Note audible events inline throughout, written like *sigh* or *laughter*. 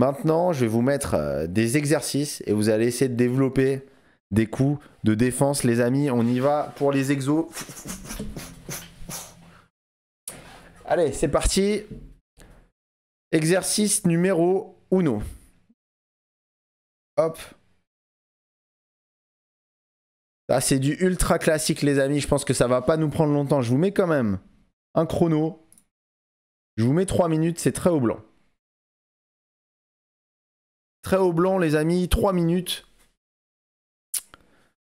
Maintenant, je vais vous mettre euh, des exercices et vous allez essayer de développer des coups de défense, les amis. On y va pour les exos. Allez, c'est parti. Exercice numéro uno. Hop. Ça, ah, c'est du ultra classique, les amis. Je pense que ça ne va pas nous prendre longtemps. Je vous mets quand même un chrono. Je vous mets 3 minutes, c'est très au blanc. Très haut blanc, les amis, 3 minutes.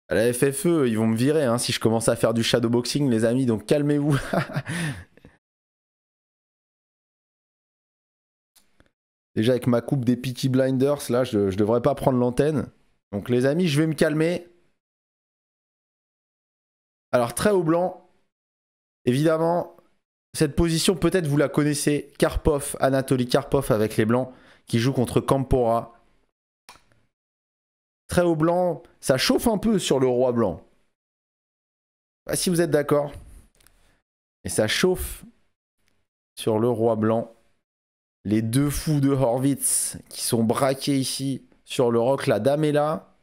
À la FFE, ils vont me virer hein, si je commence à faire du shadowboxing, les amis, donc calmez-vous. *laughs* Déjà avec ma coupe des Peaky Blinders, là, je, ne devrais pas prendre l'antenne. Donc les amis, je vais me calmer. Alors très haut blanc, évidemment, cette position peut-être vous la connaissez, Karpov, Anatoly Karpov avec les blancs, qui joue contre Kampora. Très haut blanc, ça chauffe un peu sur le roi blanc. pas si vous êtes d'accord. Et ça chauffe sur le roi blanc. Les deux fous de Horvitz qui sont braqués ici sur le roc. La dame est là.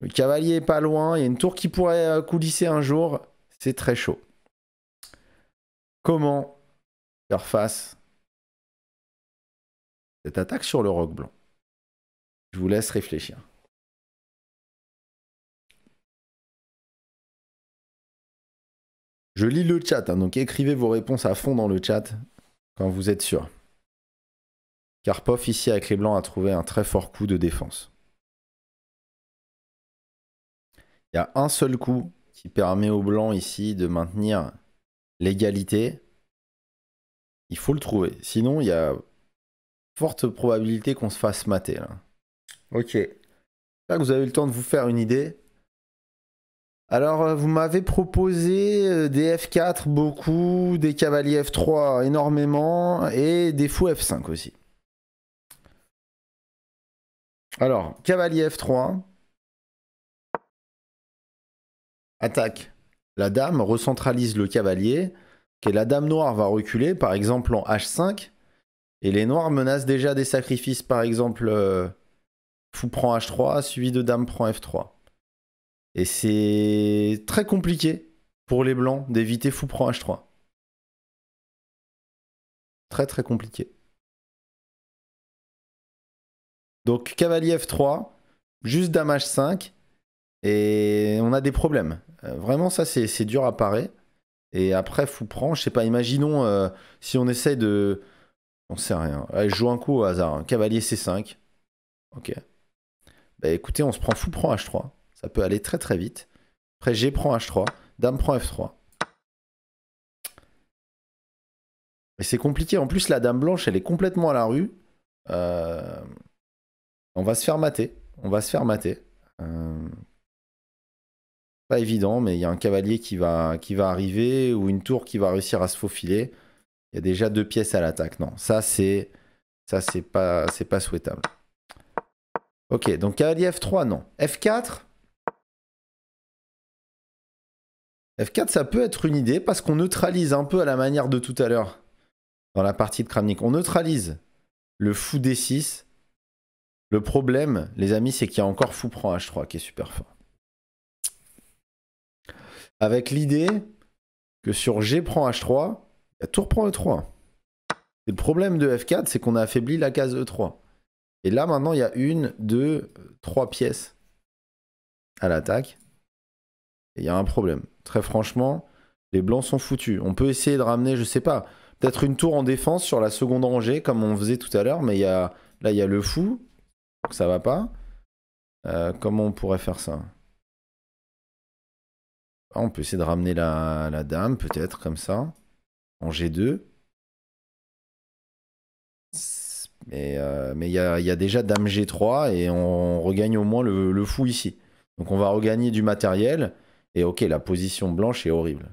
Le cavalier est pas loin. Il y a une tour qui pourrait euh, coulisser un jour. C'est très chaud. Comment faire face cette attaque sur le roc blanc Je vous laisse réfléchir. Je lis le chat, hein, donc écrivez vos réponses à fond dans le chat quand vous êtes sûr. Karpov, ici avec les Blancs, a trouvé un très fort coup de défense. Il y a un seul coup qui permet aux Blancs ici de maintenir l'égalité. Il faut le trouver. Sinon, il y a forte probabilité qu'on se fasse mater. Ok. J'espère que vous avez eu le temps de vous faire une idée. Alors, euh, vous m'avez proposé euh, des F4 beaucoup, des cavaliers F3 énormément et des fous F5 aussi. Alors, cavalier F3 attaque. La dame recentralise le cavalier. Et la dame noire va reculer, par exemple en H5. Et les noirs menacent déjà des sacrifices, par exemple, euh, fou prend H3, suivi de dame prend F3. Et c'est très compliqué pour les blancs d'éviter fou prend H3. Très très compliqué. Donc cavalier F3, juste dame H5, et on a des problèmes. Euh, vraiment ça c'est dur à parer. Et après fou prend, je sais pas, imaginons euh, si on essaye de... On sait rien. je joue un coup au hasard. Cavalier hein. C5. Ok. Bah écoutez, on se prend fou prend H3. Ça peut aller très très vite. Après, G prend H3, Dame prend F3. Et c'est compliqué. En plus, la Dame blanche, elle est complètement à la rue. Euh, on va se faire mater. On va se faire mater. Euh, pas évident, mais il y a un cavalier qui va, qui va arriver ou une tour qui va réussir à se faufiler. Il y a déjà deux pièces à l'attaque. Non, ça c'est pas c'est pas souhaitable. Ok, donc cavalier F3 non. F4, F4, ça peut être une idée parce qu'on neutralise un peu à la manière de tout à l'heure dans la partie de Kramnik. On neutralise le fou D6. Le problème, les amis, c'est qu'il y a encore fou prend H3 qui est super fort. Avec l'idée que sur G prend H3, il tour prend E3. le problème de F4, c'est qu'on a affaibli la case E3. Et là, maintenant, il y a une, deux, trois pièces à l'attaque il y a un problème. Très franchement, les blancs sont foutus. On peut essayer de ramener, je sais pas, peut-être une tour en défense sur la seconde rangée, comme on faisait tout à l'heure, mais là, il y a le fou, donc ça va pas. Euh, comment on pourrait faire ça ah, On peut essayer de ramener la, dame, peut-être, comme ça, en G2. Mais euh, il y, a, déjà dame G3 et on, regagne au moins le, fou ici. Donc on va regagner du matériel. Et ok, la position blanche est horrible.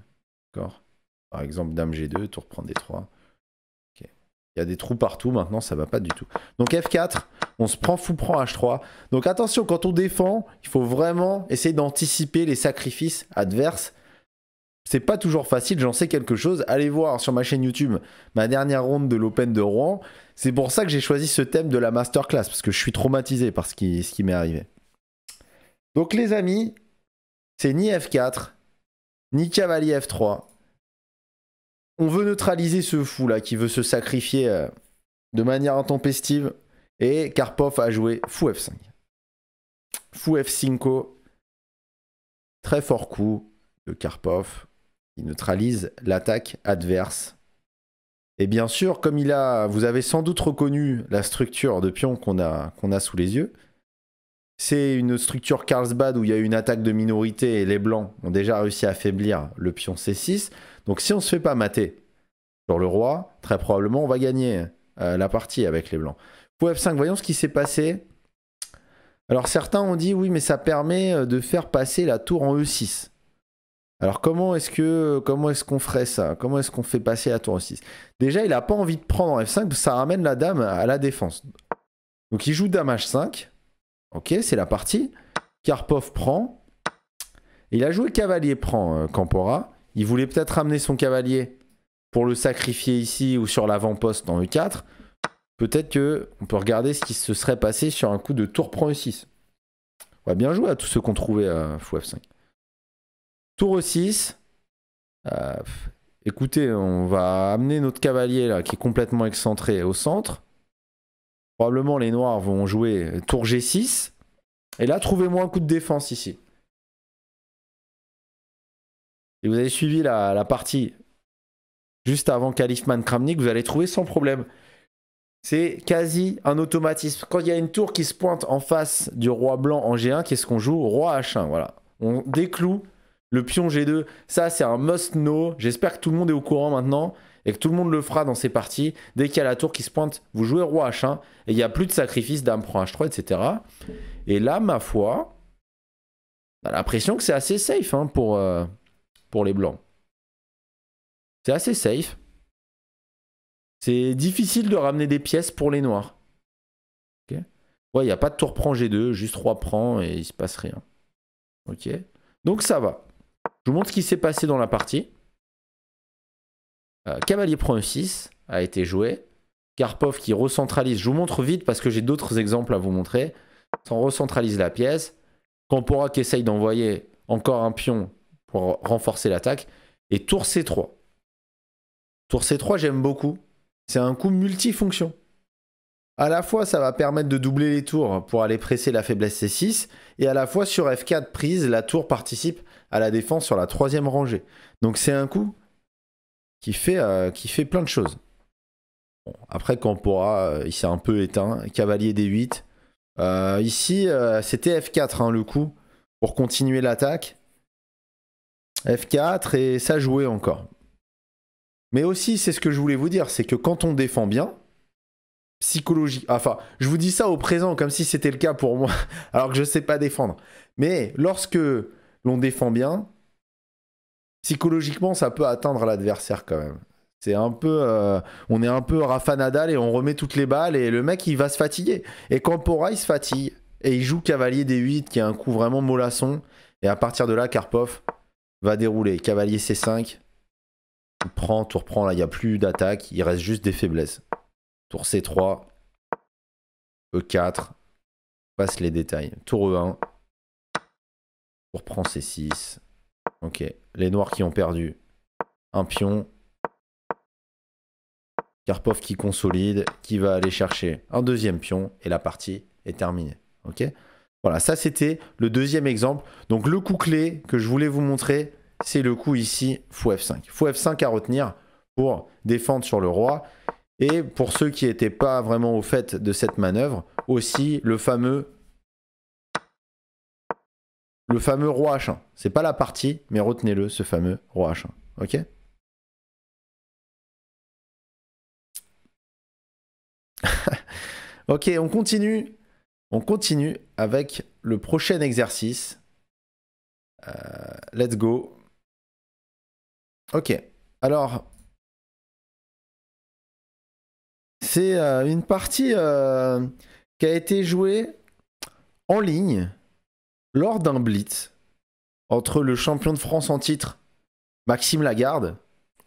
D'accord Par exemple, dame G2, tour prend D3. Ok. Il y a des trous partout maintenant, ça va pas du tout. Donc F4, on se prend fou prend H3. Donc attention, quand on défend, il faut vraiment essayer d'anticiper les sacrifices adverses. C'est pas toujours facile, j'en sais quelque chose. Allez voir sur ma chaîne YouTube ma dernière ronde de l'Open de Rouen. C'est pour ça que j'ai choisi ce thème de la masterclass, parce que je suis traumatisé par ce qui m'est arrivé. Donc les amis, c'est ni F4, ni cavalier F3. On veut neutraliser ce fou là qui veut se sacrifier euh, de manière intempestive. Et Karpov a joué fou F5. Fou F5. Très fort coup de Karpov qui neutralise l'attaque adverse. Et bien sûr, comme il a, vous avez sans doute reconnu la structure de pion qu'on qu'on a sous les yeux, c'est une structure Carlsbad où il y a eu une attaque de minorité et les Blancs ont déjà réussi à affaiblir le pion C6. Donc si on ne se fait pas mater sur le roi, très probablement on va gagner euh, la partie avec les Blancs. Pour F5, voyons ce qui s'est passé. Alors certains ont dit oui mais ça permet euh, de faire passer la tour en E6. Alors comment est-ce que comment est-ce qu'on ferait ça Comment est-ce qu'on fait passer la tour en e 6 Déjà, il n'a pas envie de prendre en F5, ça ramène la dame à la défense. Donc il joue dame H5. Ok, c'est la partie. Karpov prend. Il a joué cavalier prend, euh, Campora. Il voulait peut-être amener son cavalier pour le sacrifier ici ou sur l'avant-poste dans E4. Peut-être qu'on on peut regarder ce qui se serait passé sur un coup de tour prend E6. On va bien jouer à tous ceux qu'on trouvait à euh, F5. Tour E6. Euh, écoutez, on va amener notre cavalier là, qui est complètement excentré au centre. Probablement les noirs vont jouer tour G6. Et là, trouvez-moi un coup de défense ici. Et vous avez suivi la, partie juste avant Kalifman Kramnik, vous allez trouver sans problème. C'est quasi un automatisme. Quand il y a une tour qui se pointe en face du roi blanc en G1, qu'est-ce qu'on joue Roi H1, voilà. On décloue le pion G2. Ça, c'est un must-know. J'espère que tout le monde est au courant maintenant et que tout le monde le fera dans ses parties, dès qu'il y a la tour qui se pointe, vous jouez roi h1 et il n'y a plus de sacrifice dame prend h3, etc. Et là, ma foi, on l'impression que c'est assez safe hein, pour, euh, pour les blancs. C'est assez safe. C'est difficile de ramener des pièces pour les noirs. Ouais, il n'y a pas de tour prend G2, juste roi prend et il se passe rien. Ok. Donc ça va. Je vous montre ce qui s'est passé dans la partie. Euh, cavalier prend 6 a été joué. Karpov qui recentralise. Je vous montre vite parce que j'ai d'autres exemples à vous montrer. Ça recentralise la pièce. Campora qui essaye d'envoyer encore un pion pour renforcer l'attaque. Et tour C3. Tour C3, j'aime beaucoup. C'est un coup multifonction. À la fois, ça va permettre de doubler les tours pour aller presser la faiblesse C6, et à la fois sur F4 prise, la tour participe à la défense sur la troisième rangée. Donc c'est un coup qui fait, euh, qui fait plein de choses. après, Campora, euh, il s'est un peu éteint. Cavalier D8. Euh, ici, c'était F4 hein, le coup pour continuer l'attaque. F4 et ça jouait encore. Mais aussi, c'est ce que je voulais vous dire, c'est que quand on défend bien, psychologie. Enfin, je vous dis ça au présent comme si c'était le cas pour moi, *laughs* alors que je ne sais pas défendre. Mais lorsque l'on défend bien, psychologiquement, ça peut atteindre l'adversaire quand même. C'est un peu, euh, on est un peu Rafa Nadal et on remet toutes les balles et le mec il va se fatiguer. Et Campora il se fatigue et il joue cavalier D8 qui a un coup vraiment mollasson. Et à partir de là, Karpov va dérouler. Cavalier C5, il prend, tour prend. Là il n'y a plus d'attaque, il reste juste des faiblesses. Tour C3, E4, passe les détails. Tour E1, tour prend C6, Ok. Les noirs qui ont perdu. Un pion. Karpov qui consolide, qui va aller chercher un deuxième pion et la partie est terminée. Ok Voilà, ça c'était le deuxième exemple. Donc le coup clé que je voulais vous montrer, c'est le coup ici, fou F5. Fou F5 à retenir pour défendre sur le roi. Et pour ceux qui n'étaient pas vraiment au fait de cette manœuvre, aussi le fameux le fameux roi H1. C'est pas la partie, mais retenez-le, ce fameux roi H1. Ok *laughs* Ok, on continue. On continue avec le prochain exercice. Euh, let's go. Ok, alors. C'est euh, une partie euh, qui a été jouée en ligne lors d'un blitz entre le champion de France en titre, Maxime Lagarde,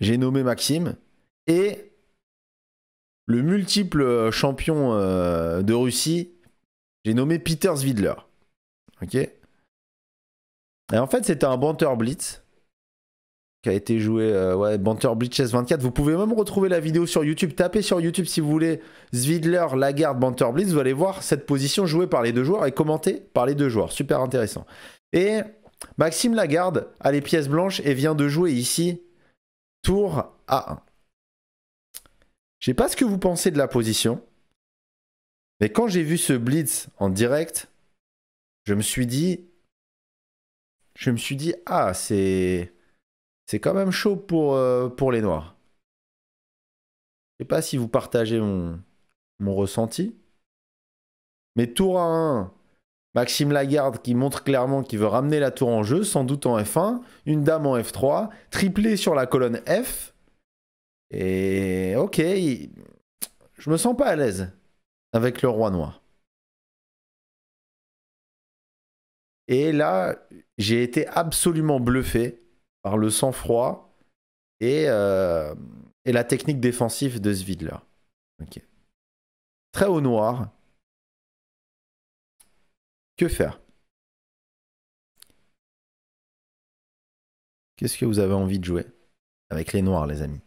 j'ai nommé Maxime, et le multiple euh, champion euh, de Russie, j'ai nommé Peter Zwidler. Ok Et en fait, c'était un banter blitz a été joué euh, ouais, Banter blitz 24. Vous pouvez même retrouver la vidéo sur YouTube. Tapez sur YouTube si vous voulez Zvidler, Lagarde, Banter Blitz. Vous allez voir cette position jouée par les deux joueurs et commentée par les deux joueurs. Super intéressant. Et Maxime Lagarde a les pièces blanches et vient de jouer ici tour A1. Je sais pas ce que vous pensez de la position, mais quand j'ai vu ce blitz en direct, je me suis dit, je me suis dit, ah, c'est c'est quand même chaud euh, pour, les noirs. Je sais pas si vous partagez mon, ressenti. Mais tour à 1, Maxime Lagarde qui montre clairement qu'il veut ramener la tour en jeu, sans doute en F1, une dame en F3, triplé sur la colonne F. Et ok, je me sens pas à l'aise avec le roi noir. Et là, j'ai été absolument bluffé le sang-froid et, euh, et, la technique défensive de Svidler. Très haut noir. Que faire Qu'est-ce que vous avez envie de jouer avec les noirs, les amis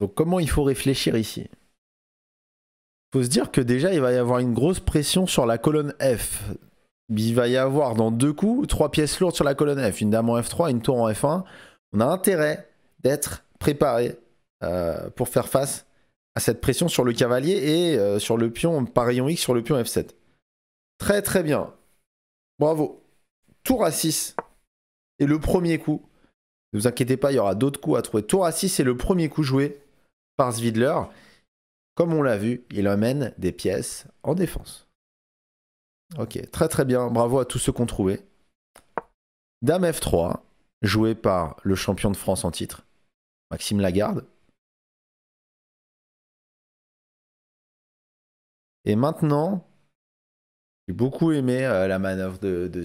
Donc comment il faut réfléchir ici Il faut se dire que déjà, il va y avoir une grosse pression sur la colonne F. Il va y avoir dans deux coups trois pièces lourdes sur la colonne F, une dame en F3, une tour en F1. On a intérêt d'être préparé euh, pour faire face à cette pression sur le cavalier et euh, sur le pion par rayon X sur le pion F7. Très très bien. Bravo. Tour à 6 et le premier coup. Ne vous inquiétez pas, il y aura d'autres coups à trouver. Tour à 6 est le premier coup joué par Comme on l'a vu, il amène des pièces en défense. Ok, très très bien. Bravo à tous ceux qu'on trouvait. Dame F3, joué par le champion de France en titre, Maxime Lagarde. Et maintenant, j'ai beaucoup aimé euh, la manœuvre de, de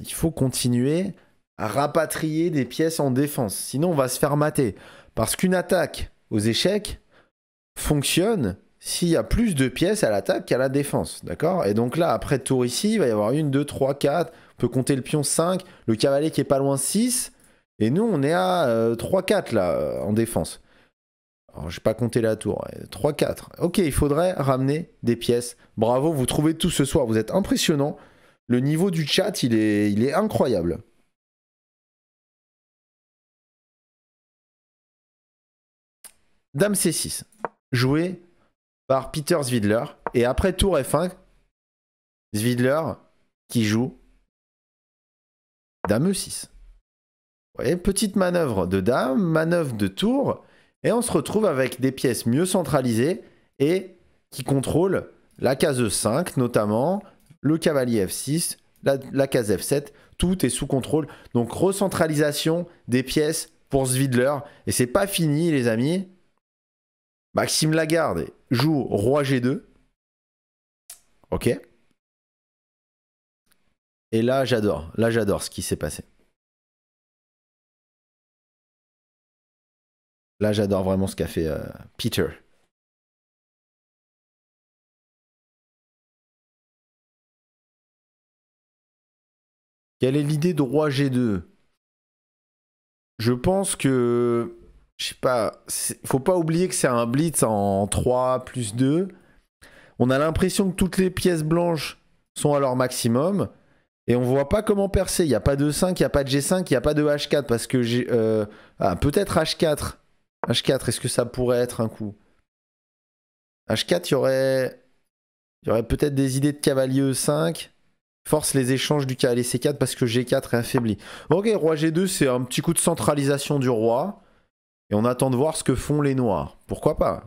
il faut continuer à rapatrier des pièces en défense. Sinon, on va se faire mater. Parce qu'une attaque aux échecs fonctionne s'il y a plus de pièces à l'attaque qu'à la défense. D'accord Et donc là, après tour ici, il va y avoir une, deux, trois, quatre. On peut compter le pion 5, le cavalier qui est pas loin 6. Et nous, on est à euh, trois, 3-4 là, euh, en défense. Alors, je n'ai pas compté la tour. 3-4. Hein. Ok, il faudrait ramener des pièces. Bravo, vous trouvez tout ce soir. Vous êtes impressionnant. Le niveau du chat, il est, il est incroyable. Dame C6, joué par Peter Zwidler. Et après tour f 1 Zwidler qui joue Dame E6. Vous voyez, petite manœuvre de dame, manœuvre de tour, et on se retrouve avec des pièces mieux centralisées et qui contrôlent la case e 5 notamment, le cavalier F6, la, case F7, tout est sous contrôle. Donc recentralisation des pièces pour Svidler. Et c'est pas fini, les amis. Maxime Lagarde joue roi G2. Ok. Et là, j'adore. Là, j'adore ce qui s'est passé. Là, j'adore vraiment ce qu'a fait euh, Peter. Quelle est l'idée de roi G2 Je pense que. Je sais pas. Il Faut pas oublier que c'est un blitz en 3 plus 2. On a l'impression que toutes les pièces blanches sont à leur maximum. Et on voit pas comment percer. Il n'y a pas de 5, il n'y a pas de G5, il n'y a pas de H4. Parce que euh, ah, peut-être H4. H4, est-ce que ça pourrait être un coup H4, il y aurait. Il y aurait peut-être des idées de cavalier E5. Force les échanges du cavalier C4 parce que G4 est affaibli. Ok, roi G2, c'est un petit coup de centralisation du roi. Et on attend de voir ce que font les noirs. Pourquoi pas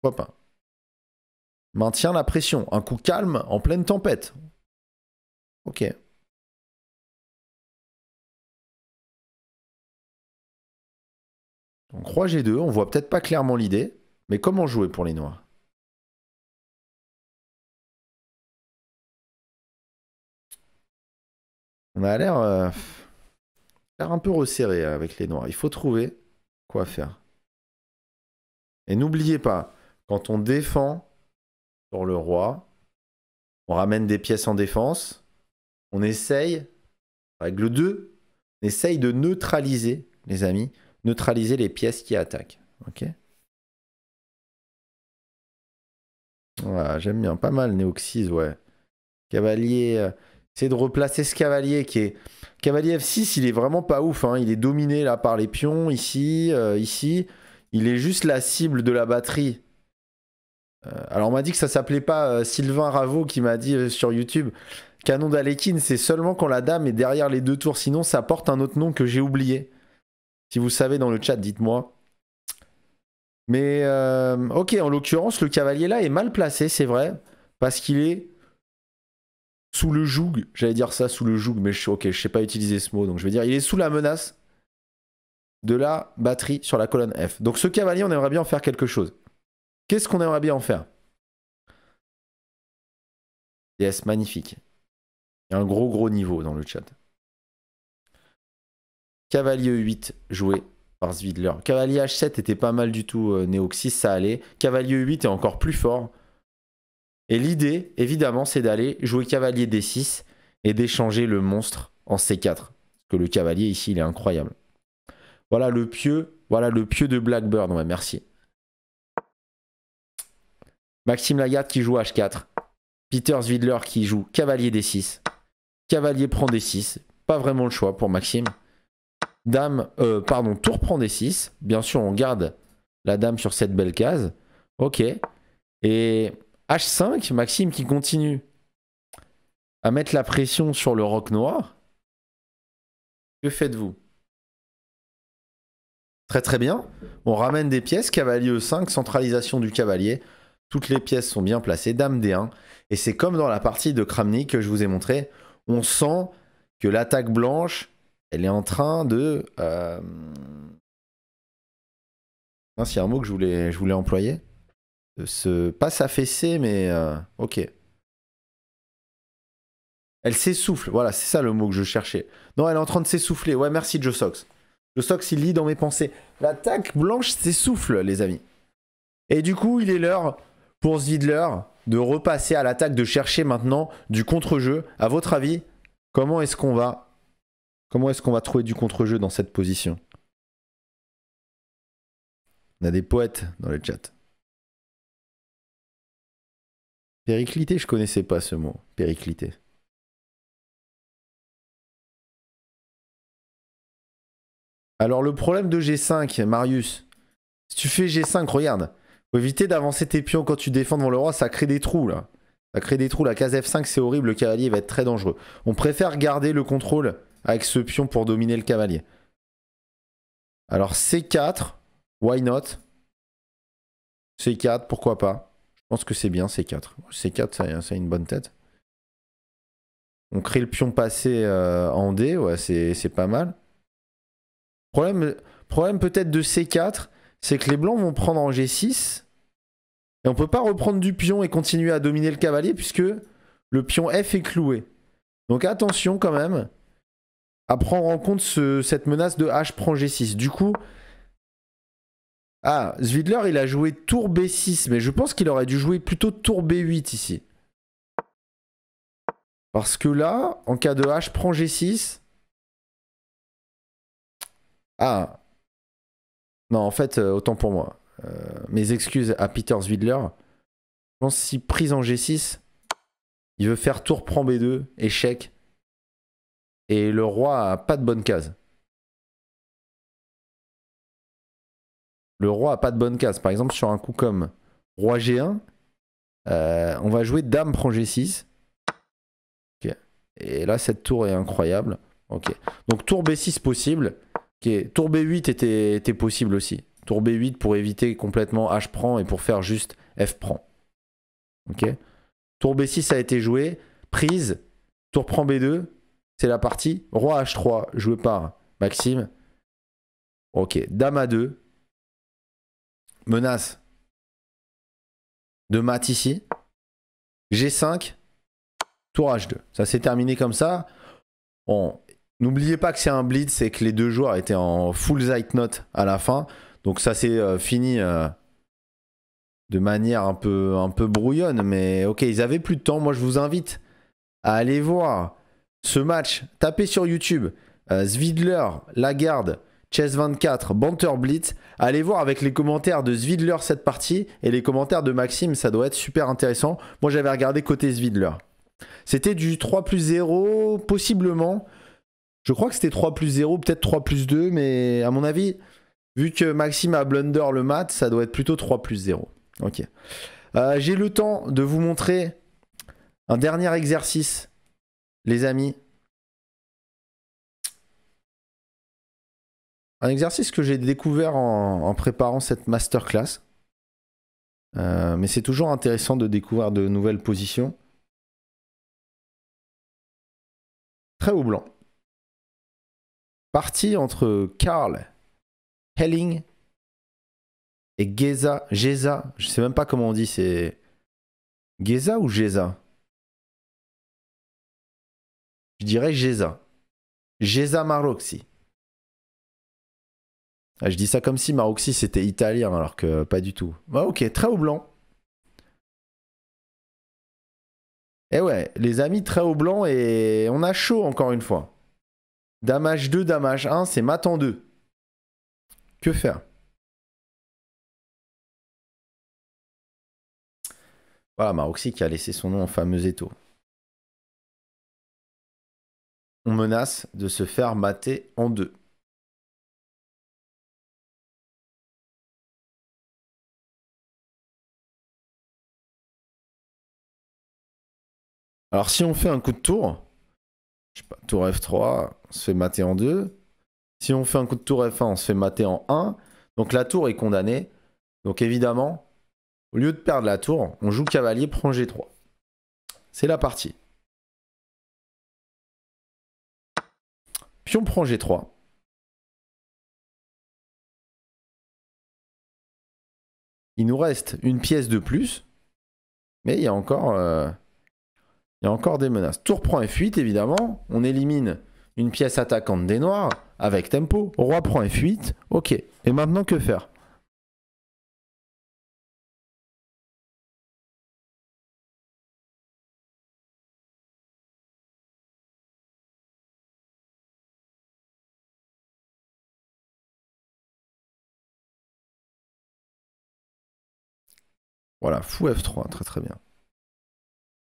Pourquoi pas Maintient la pression. Un coup calme en pleine tempête. Ok. Donc roi G2, on voit peut-être pas clairement l'idée, mais comment jouer pour les noirs On a euh, l'air un peu resserré avec les noirs. Il faut trouver quoi faire. Et n'oubliez pas, quand on défend sur le roi, on ramène des pièces en défense, on essaye, règle 2, on essaye de neutraliser, les amis, neutraliser les pièces qui attaquent. Ok Voilà, j'aime bien. Pas mal Néoxys, ouais. Cavalier. Euh, c'est de replacer ce cavalier qui est. Cavalier F6, il est vraiment pas ouf. Hein. Il est dominé là par les pions, ici, euh, ici. Il est juste la cible de la batterie. Euh, alors on m'a dit que ça s'appelait pas euh, Sylvain Raveau qui m'a dit sur YouTube. Canon d'Alekin, c'est seulement quand la dame est derrière les deux tours. Sinon, ça porte un autre nom que j'ai oublié. Si vous savez dans le chat, dites-moi. Mais ok, en l'occurrence, le cavalier là est mal placé, c'est vrai. Parce qu'il est sous le joug, j'allais dire ça sous le joug, mais je, ok, je sais pas utiliser ce mot, donc je vais dire il est sous la menace de la batterie sur la colonne F. Donc ce cavalier, on aimerait bien en faire quelque chose. Qu'est-ce qu'on aimerait bien en faire Yes, magnifique. Il y a un gros gros niveau dans le chat. Cavalier 8 joué par Zwidler. Cavalier H7 était pas mal du tout, euh, ça allait. Cavalier 8 est encore plus fort. Et l'idée, évidemment, c'est d'aller jouer cavalier D6 et d'échanger le monstre en C4. Parce que le cavalier ici, il est incroyable. Voilà le pieu, voilà le pieu de Blackburn, ouais, merci. Maxime Lagarde qui joue H4. Peter Svidler qui joue cavalier D6. Cavalier prend D6. Pas vraiment le choix pour Maxime. Dame, euh, pardon, tour prend D6. Bien sûr, on garde la dame sur cette belle case. Ok. Et H5, Maxime qui continue à mettre la pression sur le roc noir. Que faites-vous Très très bien. On ramène des pièces. Cavalier E5, centralisation du cavalier. Toutes les pièces sont bien placées. Dame D1. Et c'est comme dans la partie de Kramnik que je vous ai montré. On sent que l'attaque blanche, elle est en train de... Euh... un mot que je voulais, je voulais employer se pas s'affaisser, mais euh, ok. Elle s'essouffle, voilà, c'est ça le mot que je cherchais. Non, elle est en train de s'essouffler. Ouais, merci Joe Sox. Joe Sox, il lit dans mes pensées. L'attaque blanche s'essouffle, les amis. Et du coup, il est l'heure pour Zidler de repasser à l'attaque, de chercher maintenant du contre-jeu. À votre avis, comment est-ce qu'on va, comment est-ce qu'on va trouver du contre-jeu dans cette position On a des poètes dans le chat. Périclité, je connaissais pas ce mot. Périclité. Alors le problème de G5, Marius, si tu fais G5, regarde, faut éviter d'avancer tes pions quand tu défends devant le roi, ça crée des trous là. Ça crée des trous, la case F5 c'est horrible, le cavalier va être très dangereux. On préfère garder le contrôle avec ce pion pour dominer le cavalier. Alors C4, why not C4, pourquoi pas je pense que c'est bien C4. C4, ça, a une bonne tête. On crée le pion passé euh, en D, ouais, c'est pas mal. Problème, problème peut-être de C4, c'est que les blancs vont prendre en G6. Et on peut pas reprendre du pion et continuer à dominer le cavalier puisque le pion F est cloué. Donc attention quand même à prendre en compte cette menace de H prend G6. Du coup, ah, Zwidler, il a joué tour B6, mais je pense qu'il aurait dû jouer plutôt tour B8 ici. Parce que là, en cas de H, prend G6. Ah. Non, en fait, euh, autant pour moi. Euh, mes excuses à Peter Zwidler. Je pense si prise en G6, il veut faire tour prend B2, échec. Et le roi a pas de bonne case. le roi a pas de bonne case. Par exemple, sur un coup comme roi G1, euh, on va jouer dame prend G6. Et là, cette tour est incroyable. Ok. Donc tour B6 possible. Tour B8 était, était possible aussi. Tour B8 pour éviter complètement H prend et pour faire juste F prend. Ok. Tour B6 a été joué. Prise. Tour prend B2. C'est la partie. Roi H3 joué par Maxime. Ok. Dame A2 menace de mat ici. G5, tour H2. Ça s'est terminé comme ça. N'oubliez pas que c'est un blitz, c'est que les deux joueurs étaient en full sight note à la fin. Donc ça s'est euh, fini euh, de manière un peu, un peu brouillonne. Mais ok, ils avaient plus de temps. Moi, je vous invite à aller voir ce match. Tapez sur YouTube. Euh, Zvidler Lagarde, Chess 24, Banter Blitz. Allez voir avec les commentaires de Svidler cette partie et les commentaires de Maxime, ça doit être super intéressant. Moi j'avais regardé côté Svidler. C'était du 3 plus 0, possiblement. Je crois que c'était 3 plus 0, peut-être 3 plus 2, mais à mon avis, vu que Maxime a blunder le mat, ça doit être plutôt 3 plus 0. Ok. Euh, j'ai le temps de vous montrer un dernier exercice, les amis. Un exercice que j'ai découvert en, préparant cette masterclass. Euh, mais c'est toujours intéressant de découvrir de nouvelles positions. Très haut blanc. Partie entre Karl Helling et Geza. Geza, je sais même pas comment on dit, c'est Geza ou Geza Je dirais Geza. Geza Maroxi. Ah, je dis ça comme si Maroxy c'était italien, alors que pas du tout. Bah, ok, très haut blanc. Eh ouais, les amis, très haut blanc et on a chaud encore une fois. Damage 2 damage 1 c'est mat en 2. Que faire Voilà, Maroxy qui a laissé son nom en fameux étau. On menace de se faire mater en deux. Alors si on fait un coup de tour, je sais pas, tour F3, on se fait mater en 2. Si on fait un coup de tour F1, on se fait mater en 1. Donc la tour est condamnée. Donc évidemment, au lieu de perdre la tour, on joue cavalier, prend G3. C'est la partie. Pion prend G3. Il nous reste une pièce de plus. Mais il y a encore... Euh, il y a encore des menaces. Tour prend F8, évidemment. On élimine une pièce attaquante des noirs avec tempo. Roi prend F8. Ok. Et maintenant, que faire Voilà, fou F3, très très bien.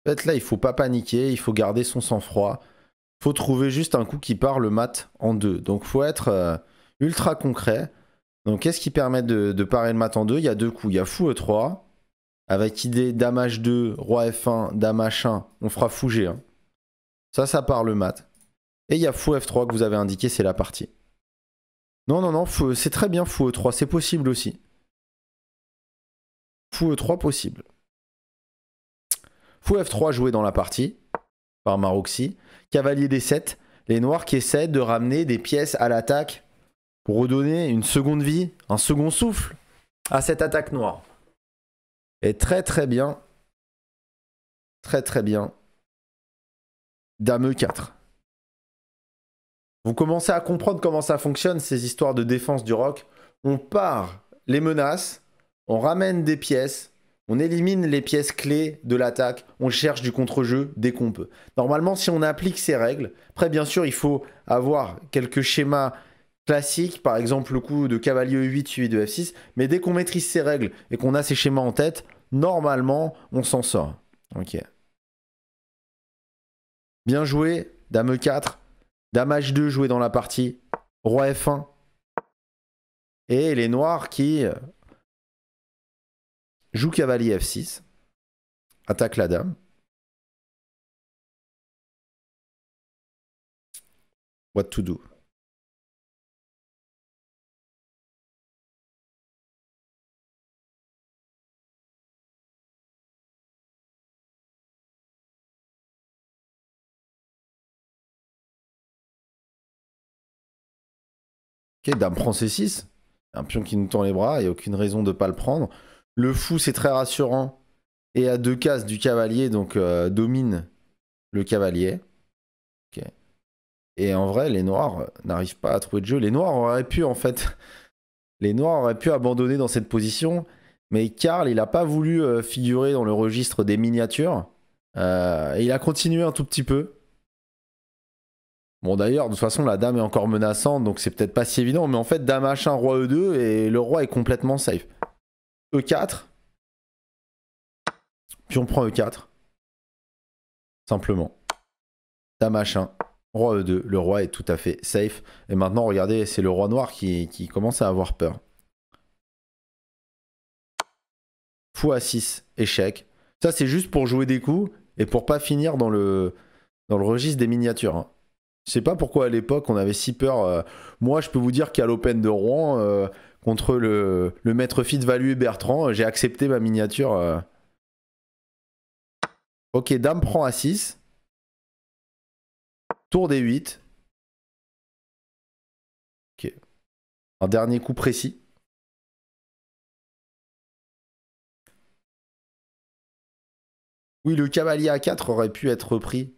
En fait, là, il faut pas paniquer, il faut garder son sang-froid. Il faut trouver juste un coup qui part le mat en deux. Donc, faut être euh, ultra concret. Donc, qu'est-ce qui permet de, de, parer le mat en deux Il y a deux coups. Il y a fou e3, avec idée dame h2, roi f1, dame h1. On fera fou g1. Ça, ça part le mat. Et il y a fou f3 que vous avez indiqué, c'est la partie. Non, non, non, e, c'est très bien fou e3, c'est possible aussi. Fou e3 possible. Fou F3 joué dans la partie par Maroxy. Cavalier des 7 Les noirs qui essaient de ramener des pièces à l'attaque pour redonner une seconde vie, un second souffle à cette attaque noire. Et très très bien. Très très bien. Dame E4. Vous commencez à comprendre comment ça fonctionne, ces histoires de défense du rock. On part les menaces, on ramène des pièces, on élimine les pièces clés de l'attaque, on cherche du contre-jeu dès qu'on peut. Normalement, si on applique ces règles, après bien sûr, il faut avoir quelques schémas classiques, par exemple le coup de cavalier E8 suivi de F6, mais dès qu'on maîtrise ces règles et qu'on a ces schémas en tête, normalement, on s'en sort. Ok. Bien joué, dame E4, dame H2 joué dans la partie, roi F1. Et les noirs qui euh, joue cavalier F6, attaque la dame. What to do Ok, dame prend C6. Un pion qui nous tend les bras, il n'y a aucune raison de ne pas le prendre. Le fou, c'est très rassurant. Et à deux cases du cavalier, donc euh, domine le cavalier. Et en vrai, les noirs n'arrivent pas à trouver de jeu. Les noirs auraient pu, en fait, *laughs* les noirs auraient pu abandonner dans cette position. Mais Karl, il n'a pas voulu euh, figurer dans le registre des miniatures. Euh, et il a continué un tout petit peu. Bon d'ailleurs, de toute façon, la dame est encore menaçante, donc c'est peut-être pas si évident. Mais en fait, dame H1, roi E2, et le roi est complètement safe. E4. Puis on prend E4. Simplement. Ta machin, Roi E2. Le roi est tout à fait safe. Et maintenant, regardez, c'est le roi noir qui, qui commence à avoir peur. Fou à 6. Échec. Ça, c'est juste pour jouer des coups et pour pas finir dans le, dans le registre des miniatures. Je hein. Je sais pas pourquoi à l'époque on avait si peur. Euh. moi, je peux vous dire qu'à l'Open de Rouen, euh, contre le, maître fit value Bertrand. Euh, j'ai accepté ma miniature. Euh. Ok, dame prend à 6. Tour des 8. Ok. Un dernier coup précis. Oui, le cavalier a 4 aurait pu être repris.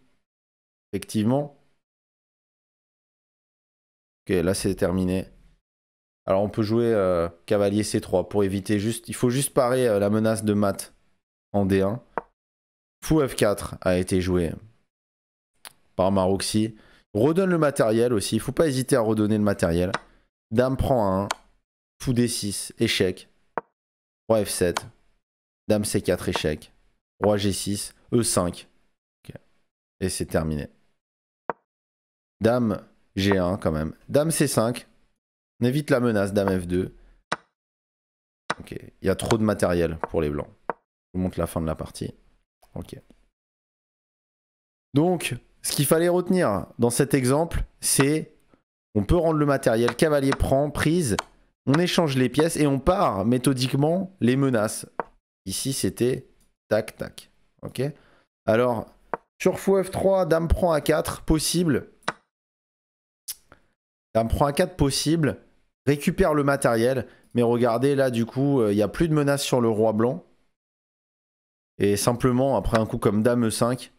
Effectivement. Ok, là c'est terminé. Alors on peut jouer euh, cavalier C3 pour éviter juste... Il faut juste parer euh, la menace de mat en D1. Fou F4 a été joué par Maroxy. Redonne le matériel aussi. Il ne faut pas hésiter à redonner le matériel. Dame prend 1. Fou D6. Échec. Roi F7. Dame C4. Échec. Roi G6. E5. Et c'est terminé. Dame G1 quand même. Dame C5. On évite la menace dame F2. Ok, il y a trop de matériel pour les blancs. Je vous montre la fin de la partie. Ok. Donc, ce qu'il fallait retenir dans cet exemple, c'est on peut rendre le matériel, cavalier prend, prise, on échange les pièces et on part méthodiquement les menaces. Ici, c'était tac, tac. Ok Alors, sur F3, dame prend A4, possible. Dame prend A4, possible récupère le matériel. Mais regardez, là, du coup, euh, il n'y a plus de menace sur le roi blanc. Et simplement, après un coup comme dame 5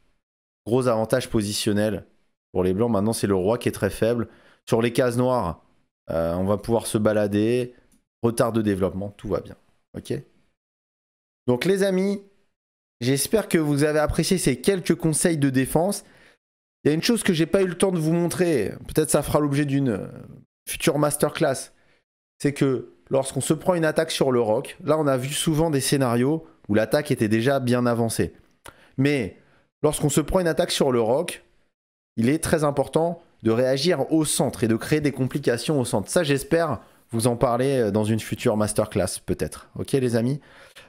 gros avantage positionnel pour les blancs. Maintenant, c'est le roi qui est très faible. Sur les cases noires, euh, on va pouvoir se balader. Retard de développement, tout va bien. Ok Donc, les amis, j'espère que vous avez apprécié ces quelques conseils de défense. Il y a une chose que j'ai pas eu le temps de vous montrer. Peut-être ça fera l'objet d'une euh, future masterclass c'est que lorsqu'on se prend une attaque sur le rock, là on a vu souvent des scénarios où l'attaque était déjà bien avancée. Mais lorsqu'on se prend une attaque sur le rock, il est très important de réagir au centre et de créer des complications au centre. Ça j'espère vous en parler euh, dans une future masterclass peut-être. Ok les amis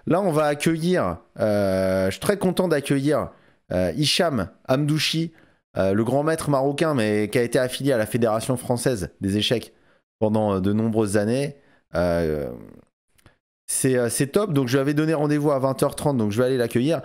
Là on va accueillir, euh, je suis très content d'accueillir Isham euh, Hicham Hamdouchi, le grand maître marocain mais qui a été affilié à la Fédération française des échecs pendant euh, de nombreuses années. Euh, euh, c'est top. Donc, je lui avais donné rendez-vous à 20h30, donc je vais aller l'accueillir.